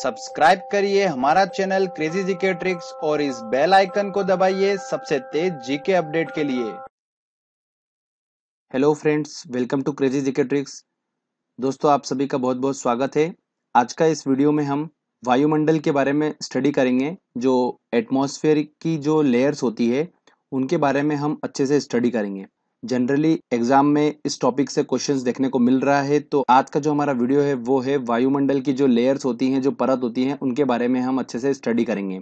subscribe करिए हमारा channel crazy GK tricks और इस बेल आइकन को दबाइए सबसे तेज जीके अपडेट के लिए hello friends welcome to crazy GK tricks दोस्तों आप सभी का बहुत बहुत स्वागत है आज का इस वीडियो में हम वायुमंडल के बारे में स्टडी करेंगे जो एटमोसफेयर की जो लेयर्स होती है उनके बारे में हम अच्छे से स्टडी करेंगे जनरली एग्जाम में इस टॉपिक से क्वेश्चंस देखने को मिल रहा है तो आज का जो हमारा वीडियो है वो है वायुमंडल की जो लेयर्स होती हैं जो परत होती हैं उनके बारे में हम अच्छे से स्टडी करेंगे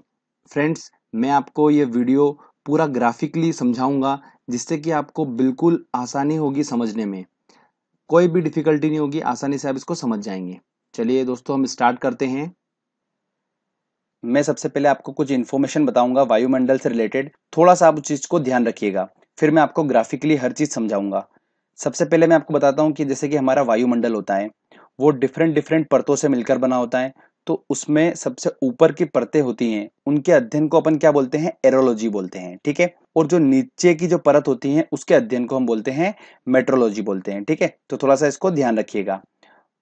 फ्रेंड्स मैं आपको ये वीडियो पूरा ग्राफिकली समझाऊंगा जिससे कि आपको बिल्कुल आसानी होगी समझने में कोई भी डिफ़िकल्टी नहीं होगी आसानी से आप इसको समझ जाएंगे चलिए दोस्तों हम स्टार्ट करते हैं मैं सबसे पहले आपको कुछ इन्फॉर्मेशन बताऊंगा वायुमंडल से रिलेटेड थोड़ा सा आप उस चीज़ को ध्यान रखिएगा फिर मैं आपको ग्राफिकली हर चीज़ समझाऊंगा सबसे पहले मैं आपको बताता हूँ कि जैसे कि हमारा वायुमंडल होता है वो डिफरेंट डिफरेंट परतों से मिलकर बना होता है तो उसमें सबसे ऊपर की परतें होती हैं उनके अध्ययन को अपन क्या बोलते हैं एरोलॉजी बोलते हैं ठीक है और जो नीचे की जो परत होती है उसके अध्ययन को हम बोलते हैं मेट्रोलॉजी बोलते हैं ठीक है तो थोड़ा सा इसको ध्यान रखिएगा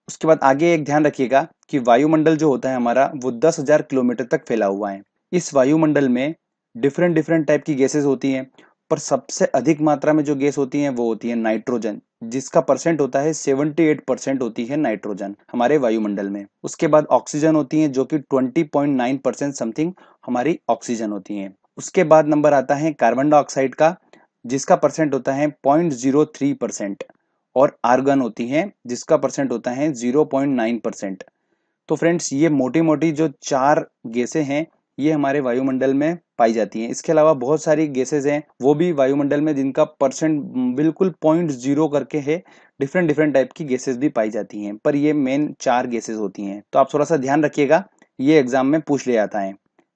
उसके बाद आगे एक ध्यान रखिएगा कि वायुमंडल जो होता है हमारा वो दस हजार किलोमीटर तक फैला हुआ है इस वायुमंडल में डिफरेंट डिफरेंट टाइप की गैसेस होती हैं पर सबसे अधिक मात्रा में जो गैस होती है वो होती है नाइट्रोजन जिसका परसेंट होता है 78 परसेंट होती है नाइट्रोजन हमारे वायुमंडल में उसके बाद ऑक्सीजन होती है जो कि 20.9 परसेंट समथिंग हमारी ऑक्सीजन होती है उसके बाद नंबर आता है कार्बन डाइऑक्साइड का जिसका परसेंट होता है पॉइंट परसेंट और आर्गन होती है जिसका परसेंट होता है नाइन परसेंट तो फ्रेंड्स ये मोटी मोटी जो चार गैसे हैं ये हमारे वायुमंडल में पाई जाती हैं इसके अलावा बहुत सारी गैसेज हैं वो भी वायुमंडल में जिनका परसेंट बिल्कुल पॉइंट जीरो करके है डिफरेंट डिफरेंट टाइप की गैसेज भी पाई जाती हैं पर ये मेन चार गैसेज होती हैं तो आप थोड़ा सा ध्यान रखिएगा ये एग्जाम में पूछ ले जाता है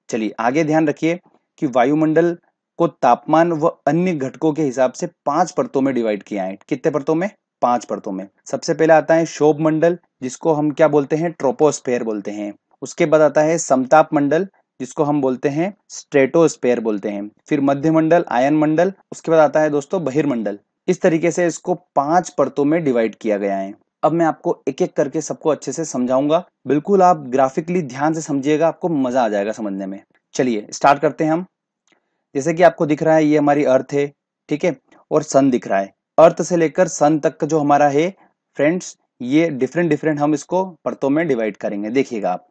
चलिए आगे ध्यान रखिए कि वायुमंडल को तापमान व अन्य घटकों के हिसाब से पांच परतों में डिवाइड किया है कितने परतों में पांच परतों में सबसे पहले आता है शोभ मंडल जिसको हम क्या बोलते हैं ट्रोपोस्फेयर बोलते हैं उसके बाद आता है समताप मंडल जिसको हम बोलते हैं स्ट्रेटोस्पेयर बोलते हैं फिर मध्यमंडल आयन मंडल उसके बाद आता है दोस्तों बहिर्मंडल इस तरीके से इसको पांच परतों में डिवाइड किया गया है अब मैं आपको एक एक करके सबको अच्छे से समझाऊंगा बिल्कुल आप ग्राफिकली ध्यान से समझिएगा आपको मजा आ जाएगा समझने में चलिए स्टार्ट करते हैं हम जैसे कि आपको दिख रहा है ये हमारी अर्थ है ठीक है और सन दिख रहा है अर्थ से लेकर सन तक का जो हमारा है फ्रेंड्स ये डिफरेंट डिफरेंट हम इसको परतों में डिवाइड करेंगे देखिएगा आप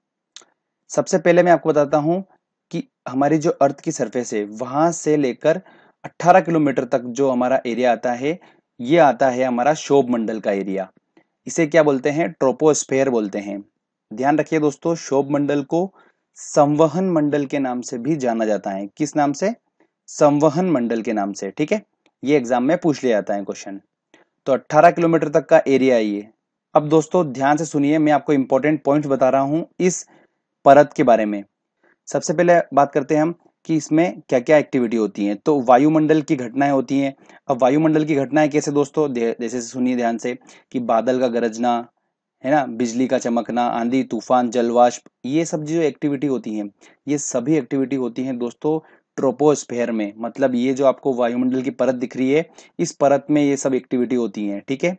सबसे पहले मैं आपको बताता हूं कि हमारी जो अर्थ की सरफेस है वहां से लेकर 18 किलोमीटर तक जो हमारा एरिया आता है ये आता है हमारा शोभ मंडल का एरिया इसे क्या बोलते हैं ट्रोपोस्फेयर बोलते हैं ध्यान रखिए दोस्तों शोभ मंडल को संवहन मंडल के नाम से भी जाना जाता है किस नाम से संवहन मंडल के नाम से ठीक है ये एग्जाम में पूछ लिया जाता है क्वेश्चन तो 18 किलोमीटर तक का एरिया ये अब दोस्तों ध्यान से सुनिए मैं आपको इंपॉर्टेंट पॉइंट बता रहा हूं इस परत के बारे में सबसे पहले बात करते हैं हम कि इसमें क्या क्या एक्टिविटी होती है तो वायुमंडल की घटनाएं होती हैं अब वायुमंडल की घटनाएं कैसे दोस्तों जैसे सुनिए ध्यान से कि बादल का गरजना है ना बिजली का चमकना आंधी तूफान जलवाष्प ये सब जो एक्टिविटी होती हैं ये सभी एक्टिविटी होती हैं दोस्तों ट्रोपोस्फेयर में मतलब ये जो आपको वायुमंडल की परत दिख रही है इस परत में ये सब एक्टिविटी होती हैं ठीक है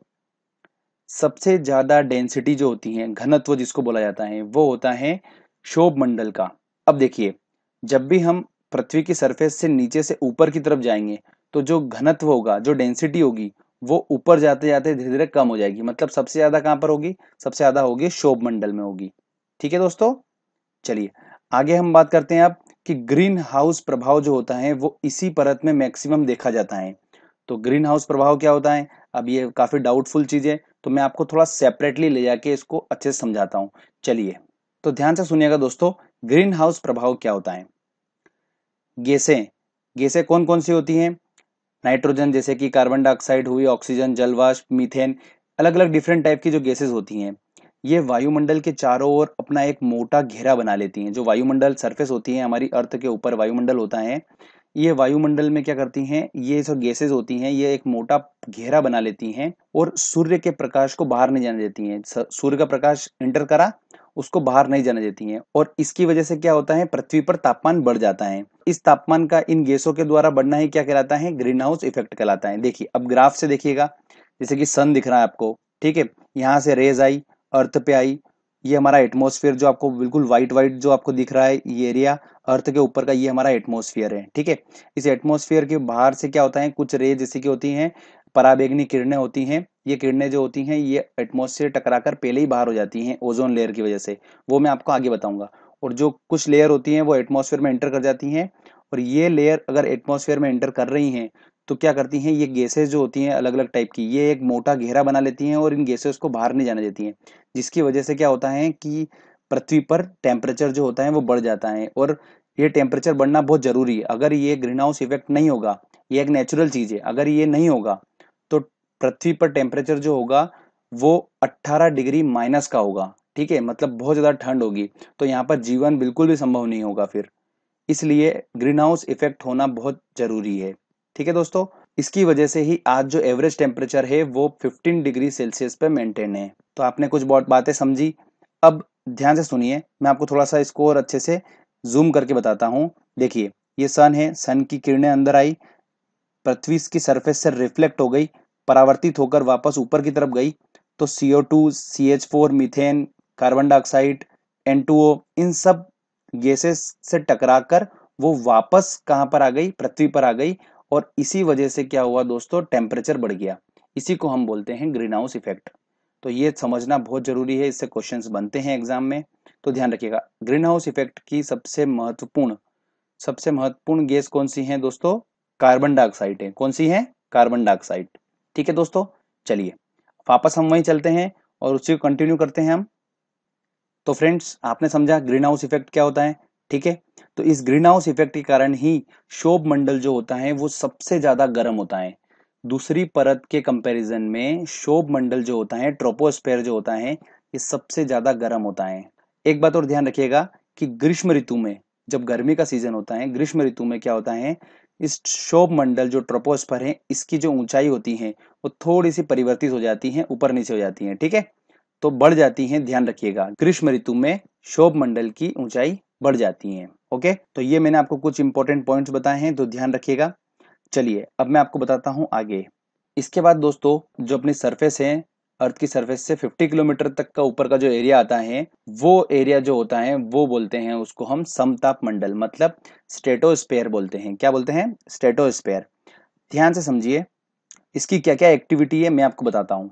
सबसे ज़्यादा डेंसिटी जो होती है घनत्व जिसको बोला जाता है वो होता है शोभ मंडल का अब देखिए जब भी हम पृथ्वी की सरफेस से नीचे से ऊपर की तरफ जाएंगे तो जो घनत्व होगा जो डेंसिटी होगी वो ऊपर जाते जाते धीरे धीरे कम हो जाएगी मतलब सबसे ज्यादा कहां पर होगी सबसे ज्यादा होगी शोभ मंडल में होगी ठीक है दोस्तों चलिए आगे हम बात करते हैं अब कि ग्रीन हाउस प्रभाव जो होता है वो इसी परत में मैक्सिमम देखा जाता है तो ग्रीन हाउस प्रभाव क्या होता है अब ये काफी डाउटफुल चीज है तो मैं आपको थोड़ा सेपरेटली ले जाके इसको अच्छे से समझाता हूँ चलिए तो ध्यान से सुनिएगा दोस्तों ग्रीन हाउस प्रभाव क्या होता है गैसें गैसें कौन कौन सी होती हैं नाइट्रोजन जैसे कि कार्बन डाइऑक्साइड हुई ऑक्सीजन जलवाष्प मीथेन अलग अलग डिफरेंट टाइप की जो गैसेज होती हैं ये वायुमंडल के चारों ओर अपना एक मोटा घेरा बना लेती हैं जो वायुमंडल सरफेस होती है हमारी अर्थ के ऊपर वायुमंडल होता है ये वायुमंडल में क्या करती हैं ये जो गैसेज होती हैं ये एक मोटा घेरा बना लेती हैं और सूर्य के प्रकाश को बाहर नहीं जाने देती हैं सूर्य का प्रकाश इंटर करा उसको बाहर नहीं जाने देती हैं और इसकी वजह से क्या होता है पृथ्वी पर तापमान बढ़ जाता है इस तापमान का इन गैसों के द्वारा बढ़ना ही क्या कहलाता है ग्रीन हाउस इफेक्ट कहलाता है देखिए अब ग्राफ से देखिएगा जैसे कि सन दिख रहा है आपको ठीक है यहाँ से रेज आई अर्थ पे आई ये हमारा एटमोसफियर जो आपको बिल्कुल व्हाइट व्हाइट जो आपको दिख रहा है ये एरिया अर्थ के ऊपर का ये हमारा एटमोसफियर है ठीक है इस एटमोसफियर के बाहर से क्या होता है कुछ रेज जैसे की होती है पराबेगनी किरणें होती हैं ये किरणें जो होती हैं ये एटमोसफेयर टकराकर पहले ही बाहर हो जाती हैं ओजोन लेयर की वजह से वो मैं आपको आगे बताऊंगा और जो कुछ लेयर होती हैं वो एटमोसफेयर में एंटर कर जाती हैं और ये लेयर अगर एटमोसफेयर में एंटर कर रही हैं तो क्या करती हैं ये गैसेज जो होती हैं अलग अलग टाइप की ये एक मोटा घेरा बना लेती हैं और इन गैसेज को बाहर नहीं जाने देती हैं जिसकी वजह से क्या होता है कि पृथ्वी पर टेम्परेचर जो होता है वो बढ़ जाता है और ये टेम्परेचर बढ़ना बहुत ज़रूरी है अगर ये ग्रीन हाउस इफेक्ट नहीं होगा ये एक नेचुरल चीज़ है अगर ये नहीं होगा पृथ्वी पर टेम्परेचर जो होगा वो 18 डिग्री माइनस का होगा ठीक है मतलब बहुत ज़्यादा ठंड होगी तो यहाँ पर जीवन बिल्कुल भी संभव नहीं होगा फिर इसलिए ग्रीन हाउस इफेक्ट होना बहुत ज़रूरी है ठीक है दोस्तों इसकी वजह से ही आज जो एवरेज टेम्परेचर है वो 15 डिग्री सेल्सियस पे मेंटेन है तो आपने कुछ बहुत बातें समझी अब ध्यान से सुनिए मैं आपको थोड़ा सा इसको और अच्छे से जूम करके बताता हूँ देखिए ये सन है सन की किरणें अंदर आई पृथ्वी की सरफेस से रिफ्लेक्ट हो गई परावर्तित होकर वापस ऊपर की तरफ गई तो CO two C H four methane carbon dioxide N two O इन सब गैसेस से टकराकर वो वापस कहां पर आ गई पृथ्वी पर आ गई और इसी वजह से क्या हुआ दोस्तों टेम्परेचर बढ़ गया इसी को हम बोलते हैं ग्रीन हाउस इफेक्ट तो ये समझना बहुत जरूरी है इससे क्वेश्चंस बनते हैं एग्जाम में तो ध्यान रखिएगा ग्रीन हाउस इफेक्ट की सबसे महत्वपूर्ण सबसे महत्वपूर्ण गैस कौन सी है दोस्तों कार्बन डाइऑक्साइड है कौन सी है कार्बन डाइऑक्साइड ठीक है दोस्तों चलिए वापस हम वहीं चलते हैं और उसी को कंटिन्यू करते हैं हम तो फ्रेंड्स आपने समझा ग्रीन हाउस इफेक्ट क्या होता है ठीक है तो इस ग्रीन हाउस इफेक्ट के कारण ही शोभ मंडल जो होता है वो सबसे ज्यादा गर्म होता है दूसरी परत के कंपैरिजन में शोभ मंडल जो होता है ट्रोपोस्पेयर जो होता है ये सबसे ज्यादा गर्म होता है एक बात और ध्यान रखिएगा कि ग्रीष्म ऋतु में जब गर्मी का सीजन होता है ग्रीष्म ऋतु में क्या होता है इस शोभ मंडल जो पर है इसकी जो ऊंचाई होती है वो थोड़ी सी परिवर्तित हो जाती है ऊपर नीचे हो जाती है ठीक है तो बढ़ जाती है ध्यान रखिएगा ग्रीष्म ऋतु में शोभ मंडल की ऊंचाई बढ़ जाती है ओके तो ये मैंने आपको कुछ इंपॉर्टेंट पॉइंट बताए हैं तो ध्यान रखिएगा चलिए अब मैं आपको बताता हूं आगे इसके बाद दोस्तों जो अपनी सरफेस है अर्थ की सरफेस से 50 किलोमीटर तक का ऊपर का जो एरिया आता है वो एरिया जो होता है वो बोलते हैं उसको हम समताप मंडल मतलब स्टेटोस्पेयर बोलते हैं क्या बोलते हैं स्टेटोस्पेयर ध्यान से समझिए इसकी क्या क्या एक्टिविटी है मैं आपको बताता हूँ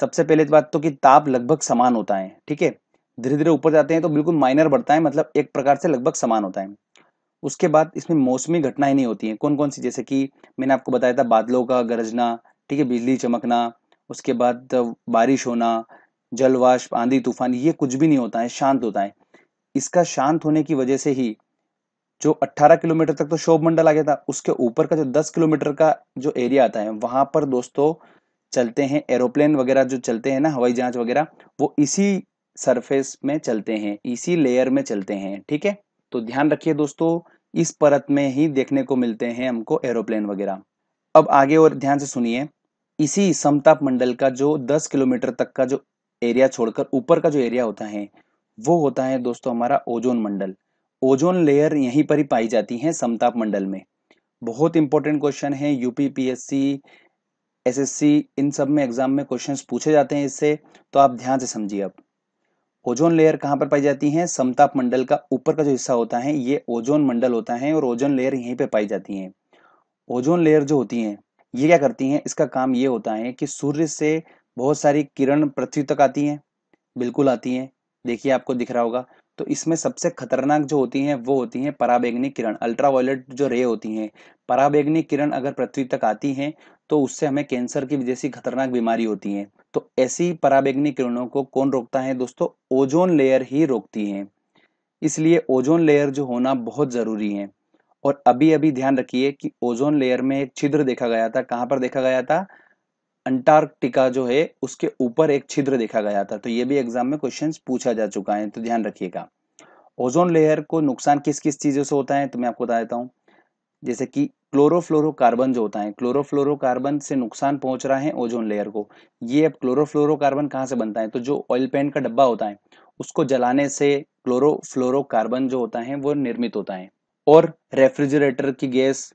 सबसे पहले तो बात तो कि ताप लगभग समान होता है ठीक है धीरे धीरे ऊपर जाते हैं तो बिल्कुल माइनर बढ़ता है मतलब एक प्रकार से लगभग समान होता है उसके बाद इसमें मौसमी घटनाएं नहीं होती हैं कौन कौन सी जैसे कि मैंने आपको बताया था बादलों का गरजना ठीक है बिजली चमकना उसके बाद बारिश होना जलवाष्प आंधी तूफान ये कुछ भी नहीं होता है शांत होता है इसका शांत होने की वजह से ही जो 18 किलोमीटर तक तो शोभ मंडल आ गया था उसके ऊपर का जो 10 किलोमीटर का जो एरिया आता है वहां पर दोस्तों चलते हैं एरोप्लेन वगैरह जो चलते हैं ना हवाई जहाज वगैरह वो इसी सरफेस में चलते हैं इसी लेयर में चलते हैं ठीक है तो ध्यान रखिए दोस्तों इस परत में ही देखने को मिलते हैं हमको एरोप्लेन वगैरह अब आगे और ध्यान से सुनिए इसी समताप मंडल का जो 10 किलोमीटर तक का जो एरिया छोड़कर ऊपर का जो एरिया होता है वो होता है दोस्तों हमारा ओजोन मंडल ओजोन लेयर यहीं पर ही पाई जाती है समताप मंडल में बहुत इंपॉर्टेंट क्वेश्चन है यूपी पीएससी एसएससी इन सब में एग्जाम में क्वेश्चंस पूछे जाते हैं इससे तो आप ध्यान से समझिए अब ओजोन लेयर कहाँ पर पाई जाती है समताप मंडल का ऊपर का जो हिस्सा होता है ये ओजोन मंडल होता है और ओजोन लेयर यहीं पर पाई जाती है ओजोन लेयर जो होती है ये क्या करती हैं इसका काम ये होता है कि सूर्य से बहुत सारी किरण पृथ्वी तक आती हैं बिल्कुल आती हैं देखिए आपको दिख रहा होगा तो इसमें सबसे खतरनाक जो होती हैं वो होती हैं पराबेगनी किरण अल्ट्रावायलेट जो रे होती हैं पराबेगनी किरण अगर पृथ्वी तक आती हैं तो उससे हमें कैंसर की जैसी खतरनाक बीमारी होती है तो ऐसी पराबेगनी किरणों को कौन रोकता है दोस्तों ओजोन लेयर ही रोकती है इसलिए ओजोन लेयर जो होना बहुत ज़रूरी है और अभी अभी ध्यान रखिए कि ओजोन लेयर में एक छिद्र देखा गया था कहां पर देखा गया था अंटार्कटिका जो है उसके ऊपर एक छिद्र देखा गया था तो ये भी एग्जाम में क्वेश्चन पूछा जा चुका है तो ध्यान रखिएगा ओजोन लेयर को नुकसान किस किस चीज़ों से होता है तो मैं आपको बता देता हूँ जैसे कि क्लोरोफ्लोरोकार्बन जो होता है क्लोरोफ्लोरोकार्बन से नुकसान पहुंच रहा है ओजोन लेयर को ये अब क्लोरोफ्लोरोकार्बन कहाँ से बनता है तो जो ऑयल पेंट का डब्बा होता है उसको जलाने से क्लोरोफ्लोरोकार्बन जो होता है वो निर्मित होता है और रेफ्रिजरेटर की गैस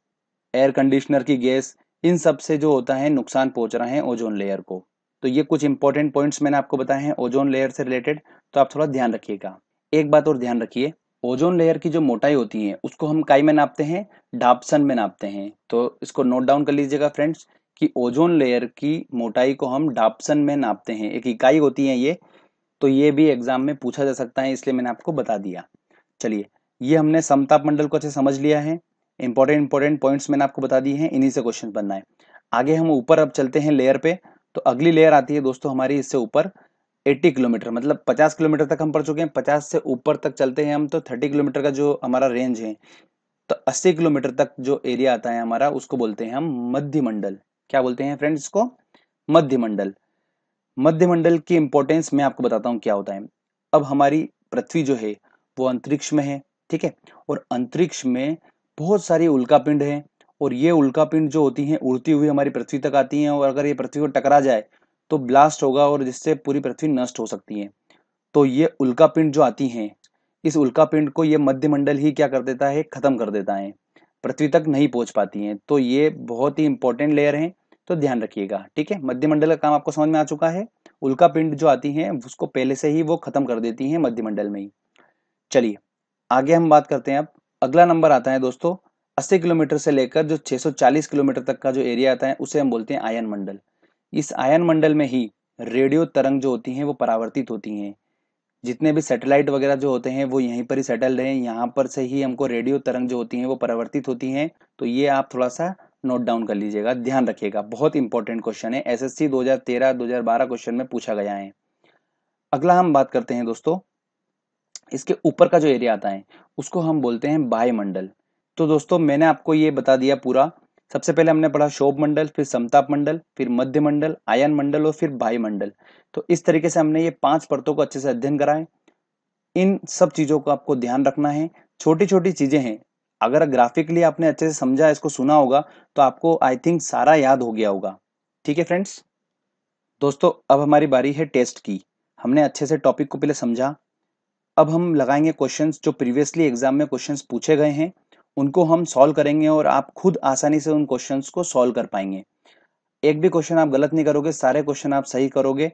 एयर कंडीशनर की गैस इन सब से जो होता है नुकसान पहुंच रहा है ओजोन लेयर को तो ये कुछ इंपॉर्टेंट पॉइंट्स मैंने आपको बताए हैं ओजोन लेयर से रिलेटेड तो आप थोड़ा ध्यान रखिएगा एक बात और ध्यान रखिए ओजोन लेयर की जो मोटाई होती है उसको हम काई में नापते हैं डापसन में नापते हैं तो इसको नोट डाउन कर लीजिएगा फ्रेंड्स कि ओजोन लेयर की मोटाई को हम डापसन में नापते हैं एक इकाई होती है ये तो ये भी एग्जाम में पूछा जा सकता है इसलिए मैंने आपको बता दिया चलिए ये हमने समताप मंडल को अच्छे समझ लिया है इंपॉर्टेंट इंपॉर्टेंट पॉइंट्स मैंने आपको बता दिए हैं इन्हीं से क्वेश्चन बनना है आगे हम ऊपर अब चलते हैं लेयर पे तो अगली लेयर आती है दोस्तों हमारी इससे ऊपर 80 किलोमीटर मतलब 50 किलोमीटर तक हम पढ़ चुके हैं 50 से ऊपर तक चलते हैं हम तो 30 किलोमीटर का जो हमारा रेंज है तो 80 किलोमीटर तक जो एरिया आता है हमारा उसको बोलते हैं हम मध्य मंडल क्या बोलते हैं फ्रेंड्स इसको मध्य मंडल मध्य मंडल की इंपॉर्टेंस मैं आपको बताता हूँ क्या होता है अब हमारी पृथ्वी जो है वो अंतरिक्ष में है ठीक है और अंतरिक्ष में बहुत सारी उल्कापिंड हैं और ये उल्कापिंड जो होती हैं उड़ती हुई हमारी पृथ्वी तक आती हैं और अगर ये पृथ्वी को टकरा जाए तो ब्लास्ट होगा और जिससे पूरी पृथ्वी नष्ट हो सकती है तो ये उल्कापिंड जो आती हैं इस उल्कापिंड को ये मध्यमंडल ही क्या कर देता है ख़त्म कर देता है पृथ्वी तक नहीं पहुंच पाती हैं तो ये बहुत ही इंपॉर्टेंट लेयर है तो ध्यान रखिएगा ठीक है मध्यमंडल का काम आपको समझ में आ चुका है उल्का पिंड जो आती है उसको पहले से ही वो खत्म कर देती हैं मध्यमंडल में ही चलिए आगे हम बात करते हैं अब अगला नंबर आता है दोस्तों 80 किलोमीटर से लेकर जो 640 किलोमीटर तक का जो एरिया आता है उसे हम बोलते हैं आयन मंडल इस आयन मंडल में ही रेडियो तरंग जो होती हैं वो परावर्तित होती हैं जितने भी सैटेलाइट वगैरह जो होते हैं वो यहीं पर ही सेटल रहे यहाँ पर से ही हमको रेडियो तरंग जो होती हैं वो परावर्तित होती हैं तो ये आप थोड़ा सा नोट डाउन कर लीजिएगा ध्यान रखिएगा बहुत इंपॉर्टेंट क्वेश्चन है एसएससी 2013-2012 क्वेश्चन में पूछा गया है अगला हम बात करते हैं दोस्तों इसके ऊपर का जो एरिया आता है उसको हम बोलते हैं बायमंडल तो दोस्तों मैंने आपको ये बता दिया पूरा सबसे पहले हमने पढ़ा शोभ मंडल फिर समताप मंडल फिर मध्य मंडल आयन मंडल और फिर वायुमंडल तो इस तरीके से हमने ये पांच परतों को अच्छे से अध्ययन कराए इन सब चीजों को आपको ध्यान रखना है छोटी छोटी चीजें हैं अगर ग्राफिकली आपने अच्छे से समझा इसको सुना होगा तो आपको आई थिंक सारा याद हो गया होगा ठीक है फ्रेंड्स दोस्तों अब हमारी बारी है टेस्ट की हमने अच्छे से टॉपिक को पहले समझा अब हम लगाएंगे क्वेश्चंस जो प्रीवियसली एग्जाम में क्वेश्चंस पूछे गए हैं उनको हम सॉल्व करेंगे और आप खुद आसानी से उन क्वेश्चंस को सॉल्व कर पाएंगे एक भी क्वेश्चन आप गलत नहीं करोगे सारे क्वेश्चन आप सही करोगे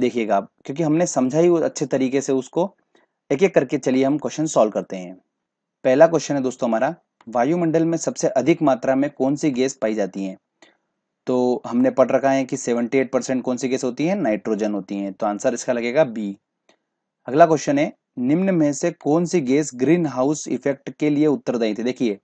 देखिएगा आप क्योंकि हमने समझा ही अच्छे तरीके से उसको एक एक करके चलिए हम क्वेश्चन सॉल्व करते हैं पहला क्वेश्चन है दोस्तों हमारा वायुमंडल में सबसे अधिक मात्रा में कौन सी गैस पाई जाती है तो हमने पढ़ रखा है कि 78 परसेंट कौन सी गैस होती है नाइट्रोजन होती है तो आंसर इसका लगेगा बी अगला क्वेश्चन है निम्न में से कौन सी गैस ग्रीन हाउस इफेक्ट के लिए उत्तरदायी थी देखिए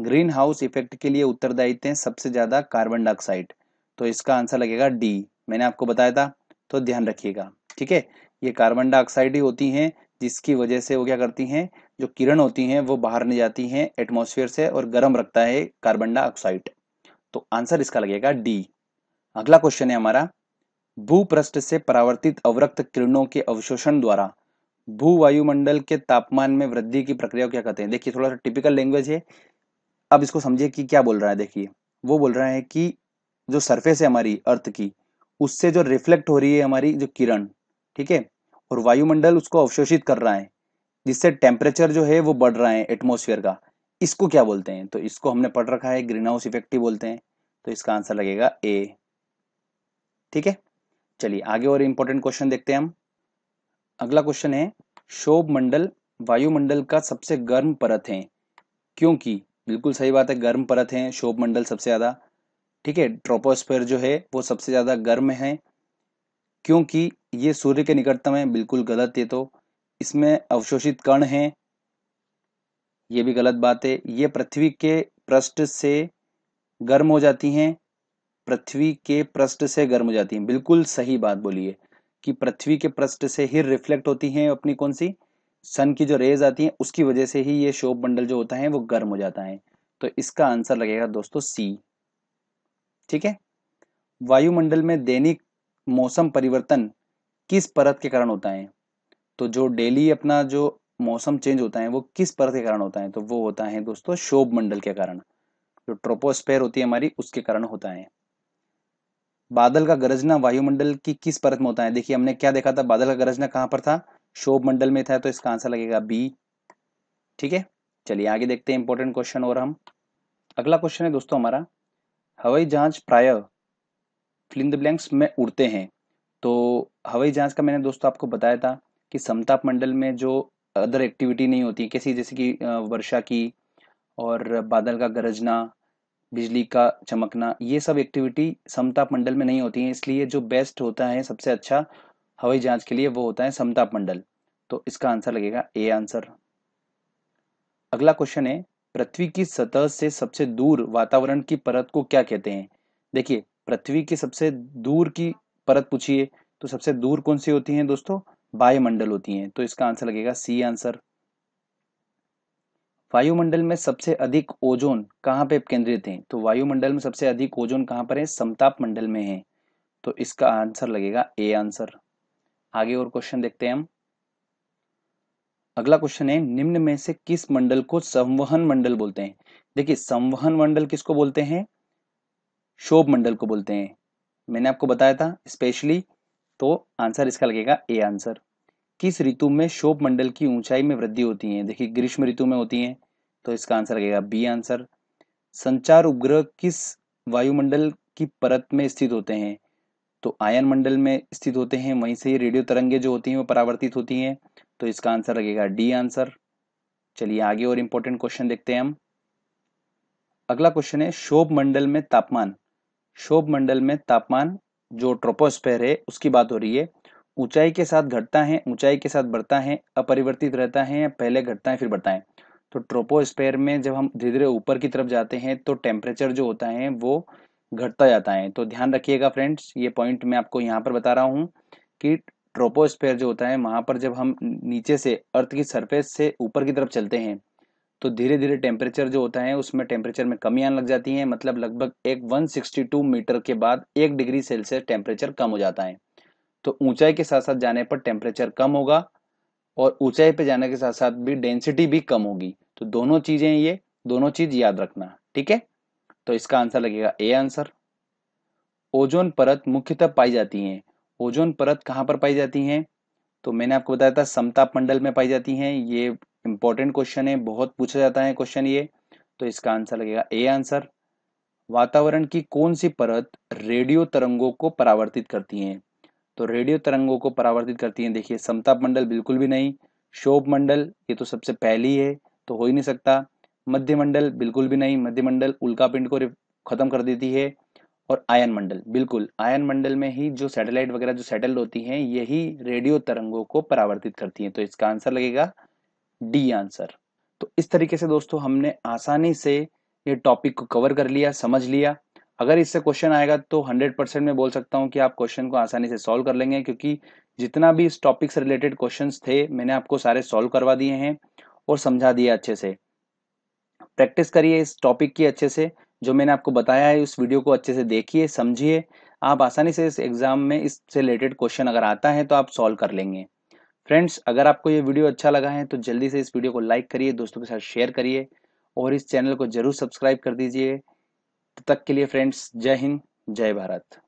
ग्रीन हाउस इफेक्ट के लिए उत्तरदायी थे सबसे ज्यादा कार्बन डाइऑक्साइड तो इसका आंसर लगेगा डी मैंने आपको बताया था तो ध्यान रखिएगा ठीक है ये कार्बन डाइऑक्साइड ही होती हैं जिसकी वजह से वो क्या करती हैं जो किरण होती हैं वो बाहर नहीं जाती हैं एटमोसफियर से और गर्म रखता है कार्बन डाइऑक्साइड तो आंसर इसका लगेगा डी अगला क्वेश्चन है हमारा भूपृष्ठ से परावर्तित अवरक्त किरणों के अवशोषण द्वारा भू वायुमंडल के तापमान में वृद्धि की प्रक्रिया को क्या कहते हैं देखिए थोड़ा सा टिपिकल लैंग्वेज है अब इसको समझिए कि क्या बोल रहा है देखिए वो बोल रहा है कि जो सरफेस है हमारी अर्थ की उससे जो रिफ्लेक्ट हो रही है हमारी जो किरण ठीक है और वायुमंडल उसको अवशोषित कर रहा है जिससे टेम्परेचर जो है वो बढ़ रहा है एटमोसफियर का इसको क्या बोलते हैं तो इसको हमने पढ़ रखा है ग्रीन हाउस इफेक्ट ही बोलते हैं तो इसका आंसर लगेगा ए ठीक है चलिए आगे और इंपॉर्टेंट क्वेश्चन देखते हैं हम अगला क्वेश्चन है शोभ मंडल वायुमंडल का सबसे गर्म परत है क्योंकि बिल्कुल सही बात है गर्म परत है शोभ मंडल सबसे ज़्यादा ठीक है ट्रोपोस्फेयर जो है वो सबसे ज़्यादा गर्म है क्योंकि ये सूर्य के निकटतम है बिल्कुल गलत ये तो इसमें अवशोषित कण है ये भी गलत बात है ये पृथ्वी के पृष्ठ से गर्म हो जाती हैं पृथ्वी के पृष्ठ से गर्म हो जाती हैं बिल्कुल सही बात बोलिए कि पृथ्वी के पृष्ठ से ही रिफ्लेक्ट होती हैं अपनी कौन सी सन की जो रेज आती हैं उसकी वजह से ही ये शोप बंडल जो होता है वो गर्म हो जाता है तो इसका आंसर लगेगा दोस्तों सी ठीक है वायुमंडल में दैनिक मौसम परिवर्तन किस परत के कारण होता है तो जो डेली अपना जो मौसम चेंज होता है वो किस परत के कारण होता है तो वो होता है दोस्तों शोभ मंडल के कारण जो ट्रोपोस्फेयर होती है हमारी उसके कारण होता है बादल का गरजना वायुमंडल की किस परत में होता है देखिए हमने क्या देखा था बादल का गरजना कहां पर था शोभ मंडल में था तो इसका आंसर लगेगा बी ठीक है चलिए आगे देखते हैं इंपॉर्टेंट क्वेश्चन और हम अगला क्वेश्चन है दोस्तों हमारा हवाई जहाज प्राय फिलिंद ब्लैंक्स में उड़ते हैं तो हवाई जहाज का मैंने दोस्तों आपको बताया था कि समताप मंडल में जो अदर एक्टिविटी नहीं होती कैसी जैसे कि वर्षा की और बादल का गरजना बिजली का चमकना ये सब एक्टिविटी समताप मंडल में नहीं होती है इसलिए जो बेस्ट होता है सबसे अच्छा हवाई जहाज के लिए वो होता है समताप मंडल तो इसका आंसर लगेगा ए आंसर अगला क्वेश्चन है पृथ्वी की सतह से सबसे दूर वातावरण की परत को क्या कहते हैं देखिए पृथ्वी की सबसे दूर की परत पूछिए तो सबसे दूर कौन सी होती है दोस्तों वायुमंडल होती है तो इसका आंसर लगेगा सी आंसर वायुमंडल में सबसे अधिक ओजोन कहाँ पे केंद्रित है तो वायुमंडल में सबसे अधिक ओजोन कहाँ पर है समताप मंडल में है तो इसका आंसर लगेगा ए आंसर आगे और क्वेश्चन देखते हैं हम अगला क्वेश्चन है निम्न में से किस मंडल को संवहन मंडल बोलते हैं देखिए संवहन मंडल किसको बोलते हैं शोभ मंडल को बोलते हैं मैंने आपको बताया था स्पेशली तो आंसर इसका लगेगा ए आंसर किस ऋतु में शोभ मंडल की ऊंचाई में वृद्धि होती है देखिए ग्रीष्म ऋतु में होती है तो इसका आंसर लगेगा बी आंसर संचार उपग्रह किस वायुमंडल की परत में स्थित होते हैं तो आयन मंडल में स्थित होते हैं वहीं से ये रेडियो तरंगे जो होती हैं वो परावर्तित होती हैं तो इसका आंसर लगेगा डी आंसर चलिए आगे और इंपॉर्टेंट क्वेश्चन देखते हैं हम अगला क्वेश्चन है शोभ मंडल में तापमान शोभ मंडल में तापमान जो ट्रोपोस्फेयर है उसकी बात हो रही है ऊंचाई के साथ घटता है ऊंचाई के साथ बढ़ता है अपरिवर्तित रहता है या पहले घटता है फिर बढ़ता है तो ट्रोपोस्पेयर में जब हम धीरे धीरे ऊपर की तरफ जाते हैं तो टेम्परेचर जो होता है वो घटता जाता है तो ध्यान रखिएगा फ्रेंड्स ये पॉइंट मैं आपको यहाँ पर बता रहा हूँ कि ट्रोपोस्पेयर जो होता है वहाँ पर जब हम नीचे से अर्थ की सरफेस से ऊपर की तरफ चलते हैं तो धीरे धीरे टेम्परेचर जो होता है उसमें टेम्परेचर में कमी आने लग जाती है मतलब लगभग एक 162 मीटर के बाद एक डिग्री सेल्सियस टेम्परेचर कम हो जाता है तो ऊंचाई के साथ साथ जाने पर टेम्परेचर कम होगा और ऊंचाई पे जाने के साथ साथ भी डेंसिटी भी कम होगी तो दोनों चीजें ये दोनों चीज याद रखना ठीक है तो इसका आंसर लगेगा ए आंसर ओजोन परत मुख्यतः पाई जाती है ओजोन परत कहाँ पर पाई जाती है तो मैंने आपको बताया था समताप मंडल में पाई जाती है ये इंपॉर्टेंट क्वेश्चन है बहुत पूछा जाता है क्वेश्चन ये तो इसका आंसर लगेगा ए आंसर वातावरण की कौन सी परत रेडियो तरंगों को परावर्तित करती है तो रेडियो तरंगों को परावर्तित करती हैं देखिए समताप मंडल बिल्कुल भी नहीं शोभ मंडल ये तो सबसे पहली है तो हो ही नहीं सकता मध्य मंडल बिल्कुल भी नहीं मध्य मंडल उल्का पिंड को खत्म कर देती है और आयन मंडल बिल्कुल आयन मंडल में ही जो सैटेलाइट वगैरह जो सेटल होती हैं यही रेडियो तरंगों को परावर्तित करती हैं तो इसका आंसर लगेगा डी आंसर तो इस तरीके से दोस्तों हमने आसानी से ये टॉपिक को कवर कर लिया समझ लिया अगर इससे क्वेश्चन आएगा तो 100 परसेंट मैं बोल सकता हूँ कि आप क्वेश्चन को आसानी से सॉल्व कर लेंगे क्योंकि जितना भी इस टॉपिक से रिलेटेड क्वेश्चन थे मैंने आपको सारे सॉल्व करवा दिए हैं और समझा दिया अच्छे से प्रैक्टिस करिए इस टॉपिक की अच्छे से जो मैंने आपको बताया है उस वीडियो को अच्छे से देखिए समझिए आप आसानी से इस एग्ज़ाम में इससे रिलेटेड क्वेश्चन अगर आता है तो आप सॉल्व कर लेंगे फ्रेंड्स अगर आपको ये वीडियो अच्छा लगा है तो जल्दी से इस वीडियो को लाइक करिए दोस्तों के साथ शेयर करिए और इस चैनल को जरूर सब्सक्राइब कर दीजिए तब तक के लिए फ्रेंड्स जय हिंद जय भारत